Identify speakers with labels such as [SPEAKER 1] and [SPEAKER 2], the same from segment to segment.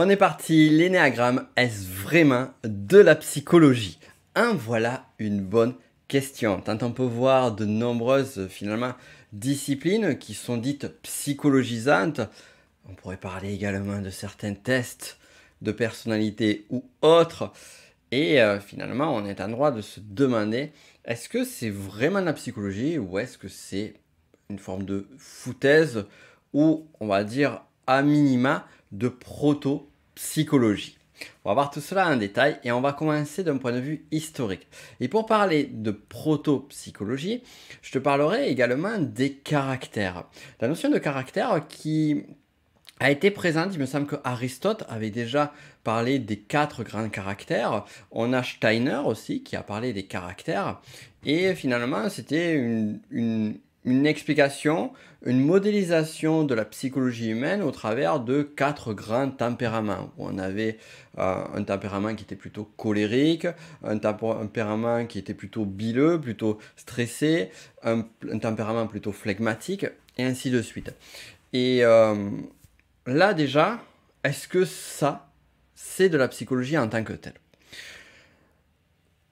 [SPEAKER 1] On est parti, l'énéagramme, est-ce vraiment de la psychologie Un voilà une bonne question. Tant on peut voir de nombreuses finalement disciplines qui sont dites psychologisantes. On pourrait parler également de certains tests de personnalité ou autres. Et euh, finalement, on est en droit de se demander est-ce que c'est vraiment de la psychologie ou est-ce que c'est une forme de foutaise ou on va dire minima de proto-psychologie. On va voir tout cela en détail et on va commencer d'un point de vue historique. Et pour parler de proto-psychologie, je te parlerai également des caractères. La notion de caractère qui a été présente, il me semble que Aristote avait déjà parlé des quatre grands caractères. On a Steiner aussi qui a parlé des caractères. Et finalement, c'était une une explication, une modélisation de la psychologie humaine au travers de quatre grands tempéraments. on avait euh, un tempérament qui était plutôt colérique, un tempérament qui était plutôt bileux, plutôt stressé, un, tempérament plutôt flegmatique, et ainsi de suite. Et euh, là déjà, est-ce que ça, c'est de la psychologie en tant que telle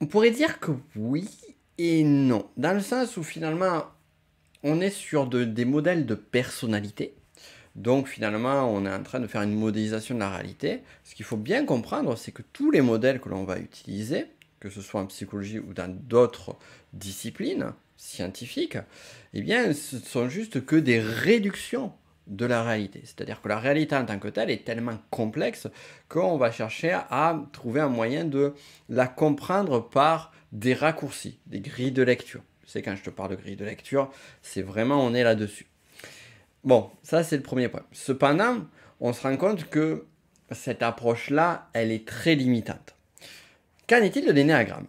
[SPEAKER 1] On pourrait dire que oui et non, dans le sens où finalement on est sur des modèles de personnalité. Donc finalement, on est en train de faire une modélisation de la réalité. Ce qu'il faut bien comprendre, c'est que tous les modèles que l'on va utiliser, que ce soit en psychologie ou dans d'autres disciplines scientifiques, eh bien, ce sont juste que des réductions de la réalité. C'est-à-dire que la réalité en tant que telle est tellement complexe qu'on va chercher à trouver un moyen de la comprendre par des raccourcis, des grilles de lecture. C'est quand je te parle de grille de lecture, c'est vraiment on est là-dessus. Bon, ça c'est le premier point. Cependant, on se rend compte que cette approche-là, elle est très limitante. Qu'en est-il de l'énéagramme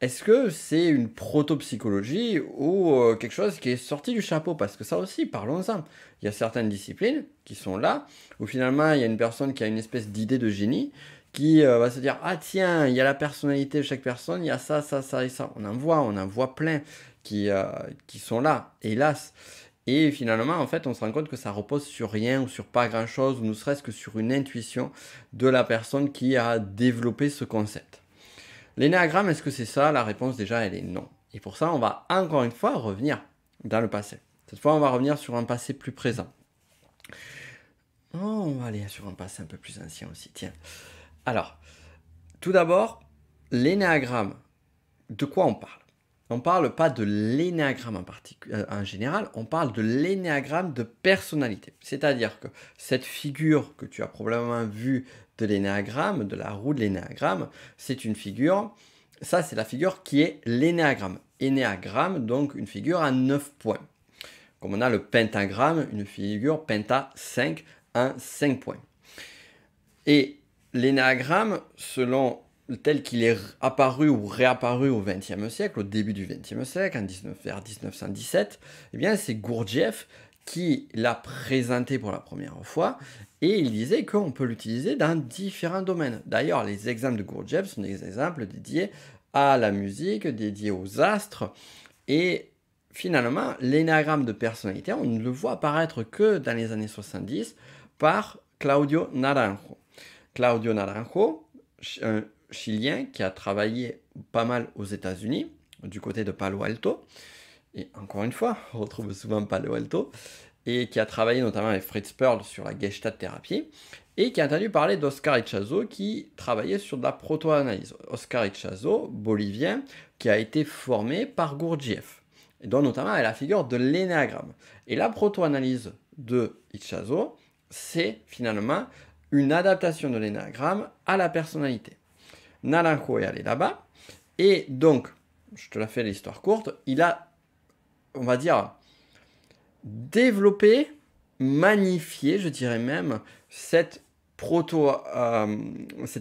[SPEAKER 1] Est-ce que c'est une protopsychologie ou euh, quelque chose qui est sorti du chapeau Parce que ça aussi, parlons-en. Il y a certaines disciplines qui sont là, où finalement il y a une personne qui a une espèce d'idée de génie, qui euh, va se dire ah tiens il y a la personnalité de chaque personne il y a ça ça ça et ça on en voit on en voit plein qui euh, sont là hélas et finalement, en fait, on se rend compte que ça repose sur rien ou sur pas grand chose, ou ne serait-ce que sur une intuition de la personne qui a développé ce concept. L'énéagramme, est-ce que c'est ça La réponse, déjà, elle est non. Et pour ça, on va encore une fois revenir dans le passé. Cette fois, on va revenir sur un passé plus présent. Oh, on va aller sur un passé un peu plus ancien aussi, tiens. Alors, tout d'abord, l'énéagramme, de quoi on parle On ne parle pas de l'énéagramme en, euh, en général, on parle de l'énéagramme de personnalité. C'est-à-dire que cette figure que tu as probablement vue de l'énéagramme, de la roue de l'énéagramme, c'est une figure, ça c'est la figure qui est l'énéagramme. Énéagramme, donc une figure à 9 points. Comme on a le pentagramme, une figure penta 5 à 5 points. Et L'énagramme, selon tel qu'il est apparu ou réapparu au XXe siècle, au début du XXe siècle, en vers 1917, eh bien c'est Gurdjieff qui l'a présenté pour la première fois et il disait qu'on peut l'utiliser dans différents domaines. D'ailleurs, les exemples de Gurdjieff sont des exemples dédiés à la musique, dédiés aux astres et finalement, l'énagramme de personnalité, on ne le voit apparaître que dans les années 70 par Claudio Naranjo. Claudio Naranjo, un Chilien qui a travaillé pas mal aux États-Unis, du côté de Palo Alto. Et encore une fois, on retrouve souvent Palo Alto. Et qui a travaillé notamment avec Fritz Perl sur la Gestalt thérapie. Et qui a entendu parler d'Oscar Ichazo qui travaillait sur la proto-analyse. Oscar Ichazo, bolivien, qui a été formé par Gurdjieff, dont notamment est la figure de l'énéagramme. Et la proto-analyse de Ichazo, c'est finalement une adaptation de l'énagramme à la personnalité. Nalanko est allé là-bas, et donc, je te la fais l'histoire courte, il a, on va dire, développé, magnifié, je dirais même, cette euh,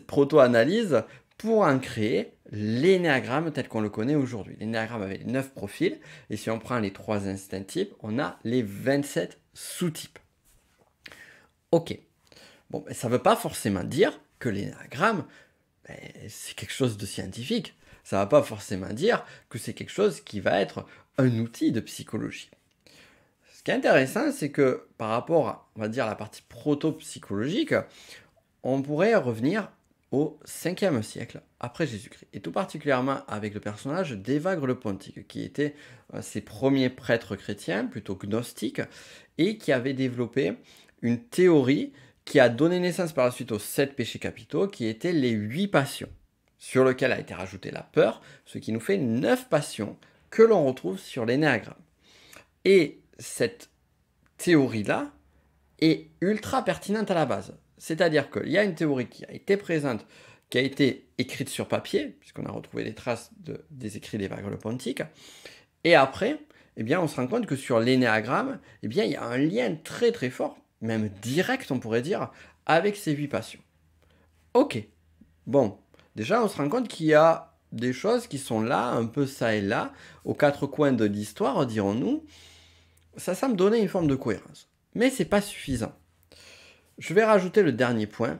[SPEAKER 1] proto-analyse pour en créer l'énéagramme tel qu'on le connaît aujourd'hui. L'énéagramme avait 9 profils, et si on prend les 3 instincts types, on a les 27 sous-types. Ok. Ben, ça ne veut pas forcément dire que l'énagramme, ben, c'est quelque chose de scientifique. Ça ne va pas forcément dire que c'est quelque chose qui va être un outil de psychologie. Ce qui est intéressant, c'est que par rapport, à, on va dire, la partie proto-psychologique, on pourrait revenir au 5e siècle après Jésus-Christ, et tout particulièrement avec le personnage d'Evagre le Pontique, qui était euh, ses premiers prêtres chrétiens, plutôt gnostiques, et qui avait développé une théorie qui a donné naissance par la suite aux sept péchés capitaux, qui étaient les huit passions, sur lequel a été rajoutée la peur, ce qui nous fait neuf passions que l'on retrouve sur l'énéagramme. Et cette théorie-là est ultra pertinente à la base. C'est-à-dire qu'il y a une théorie qui a été présente, qui a été écrite sur papier, puisqu'on a retrouvé des traces de, des écrits des vagues Pontique. et après, eh bien, on se rend compte que sur l'énéagramme, eh bien, il y a un lien très très fort même direct on pourrait dire, avec ces huit passions. Ok, bon, déjà on se rend compte qu'il y a des choses qui sont là, un peu ça et là, aux quatre coins de l'histoire, dirons-nous. Ça semble donner une forme de cohérence. Mais c'est pas suffisant. Je vais rajouter le dernier point,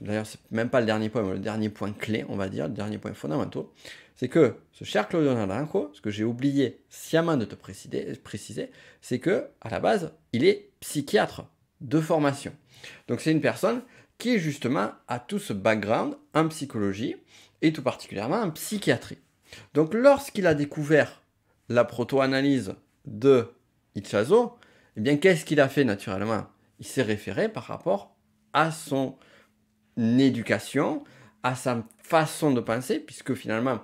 [SPEAKER 1] d'ailleurs c'est même pas le dernier point, mais le dernier point clé, on va dire, le dernier point fondamental, c'est que ce cher Claudio Naranjo, ce que j'ai oublié sciemment de te préciser, préciser c'est que à la base, il est psychiatre de formation. Donc c'est une personne qui justement a tout ce background en psychologie et tout particulièrement en psychiatrie. Donc lorsqu'il a découvert la proto-analyse de Itchazo, eh bien qu'est-ce qu'il a fait naturellement Il s'est référé par rapport à son éducation à sa façon de penser, puisque finalement,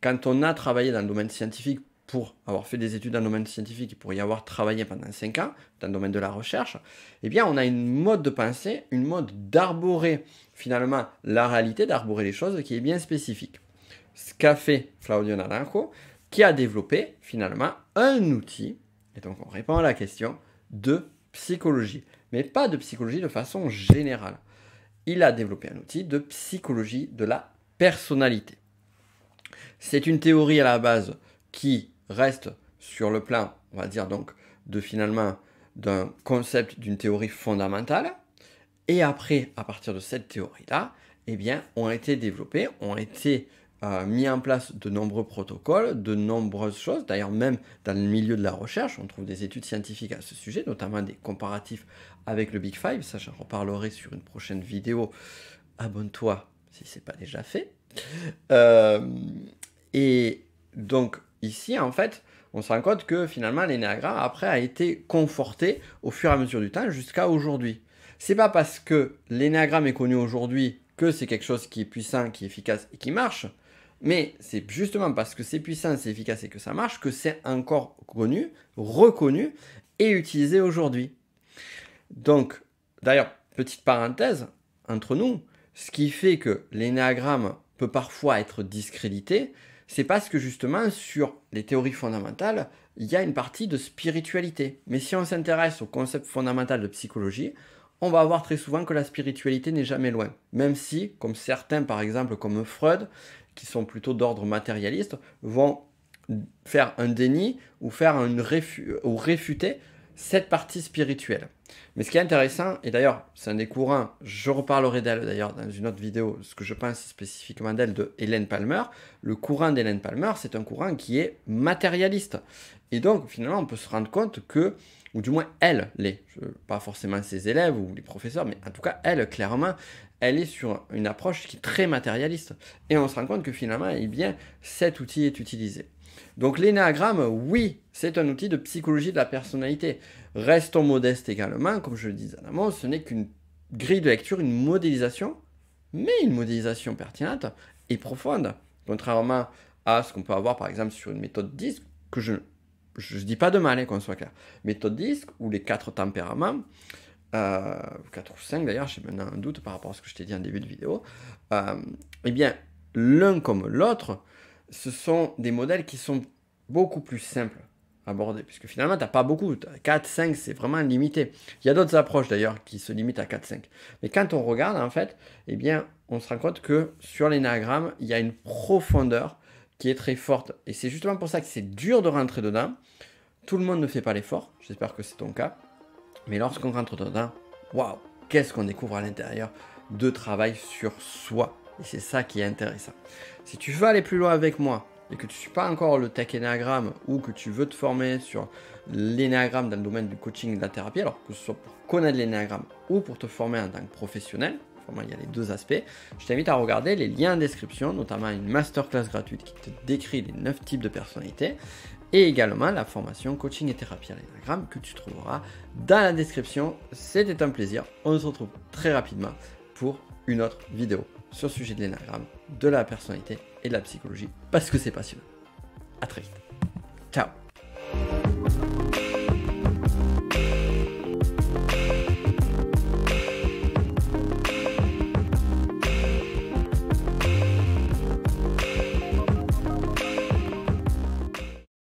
[SPEAKER 1] quand on a travaillé dans le domaine scientifique pour avoir fait des études dans le domaine scientifique et pour y avoir travaillé pendant 5 ans dans le domaine de la recherche, eh bien on a une mode de penser, une mode d'arborer finalement la réalité, d'arborer les choses qui est bien spécifique. Ce qu'a fait Claudio Naranjo, qui a développé finalement un outil, et donc on répond à la question, de psychologie, mais pas de psychologie de façon générale il a développé un outil de psychologie de la personnalité. C'est une théorie à la base qui reste sur le plan, on va dire donc, de finalement d'un concept d'une théorie fondamentale. Et après, à partir de cette théorie-là, eh bien, ont été développés, ont été euh, mis en place de nombreux protocoles, de nombreuses choses. D'ailleurs, même dans le milieu de la recherche, on trouve des études scientifiques à ce sujet, notamment des comparatifs avec le Big Five. Ça, j'en reparlerai sur une prochaine vidéo. Abonne-toi si ce n'est pas déjà fait. Euh, et donc, ici, en fait, on se rend compte que finalement, l'énéagramme, après, a été conforté au fur et à mesure du temps jusqu'à aujourd'hui. C'est pas parce que l'énéagramme est connu aujourd'hui que c'est quelque chose qui est puissant, qui est efficace et qui marche. Mais c'est justement parce que c'est puissant, c'est efficace et que ça marche que c'est encore connu, reconnu et utilisé aujourd'hui. Donc, d'ailleurs, petite parenthèse entre nous, ce qui fait que l'énéagramme peut parfois être discrédité, c'est parce que justement sur les théories fondamentales, il y a une partie de spiritualité. Mais si on s'intéresse au concept fondamental de psychologie, on va voir très souvent que la spiritualité n'est jamais loin. Même si, comme certains par exemple, comme Freud, qui sont plutôt d'ordre matérialiste, vont faire un déni ou faire ou réfuter cette partie spirituelle. Mais ce qui est intéressant, et d'ailleurs c'est un des courants, je reparlerai d'elle d'ailleurs dans une autre vidéo, ce que je pense spécifiquement d'elle, de Hélène Palmer, le courant d'Hélène Palmer, c'est un courant qui est matérialiste. Et donc finalement on peut se rendre compte que, ou du moins elle l'est, pas forcément ses élèves ou les professeurs, mais en tout cas elle clairement, elle est sur une approche qui est très matérialiste. Et on se rend compte que finalement, eh bien, cet outil est utilisé. Donc l'énagramme, oui, c'est un outil de psychologie de la personnalité. Restons modestes également, comme je le disais avant, ce n'est qu'une grille de lecture, une modélisation, mais une modélisation pertinente et profonde, contrairement à ce qu'on peut avoir par exemple sur une méthode disque, que je ne dis pas de mal, hein, qu'on soit clair. Méthode disque ou les quatre tempéraments, euh, 4 ou 5 d'ailleurs, j'ai maintenant un doute par rapport à ce que je t'ai dit en début de vidéo, euh, eh bien, l'un comme l'autre ce sont des modèles qui sont beaucoup plus simples à aborder, puisque finalement, tu n'as pas beaucoup. 4, 5, c'est vraiment limité. Il y a d'autres approches d'ailleurs qui se limitent à 4, 5. Mais quand on regarde, en fait, eh bien, on se rend compte que sur l'énagramme, il y a une profondeur qui est très forte. Et c'est justement pour ça que c'est dur de rentrer dedans. Tout le monde ne fait pas l'effort, j'espère que c'est ton cas. Mais lorsqu'on rentre dedans, waouh, qu'est-ce qu'on découvre à l'intérieur de travail sur soi. Et c'est ça qui est intéressant. Si tu veux aller plus loin avec moi et que tu ne suis pas encore le tech énéagramme ou que tu veux te former sur l'énagramme dans le domaine du coaching et de la thérapie, alors que ce soit pour connaître l'énéagramme ou pour te former en tant que professionnel, il y a les deux aspects. Je t'invite à regarder les liens en description, notamment une masterclass gratuite qui te décrit les 9 types de personnalités et également la formation coaching et thérapie à l'énagramme que tu trouveras dans la description. C'était un plaisir. On se retrouve très rapidement pour une autre vidéo sur le sujet de l'énagramme, de la personnalité et de la psychologie, parce que c'est passionnant. A très vite. Ciao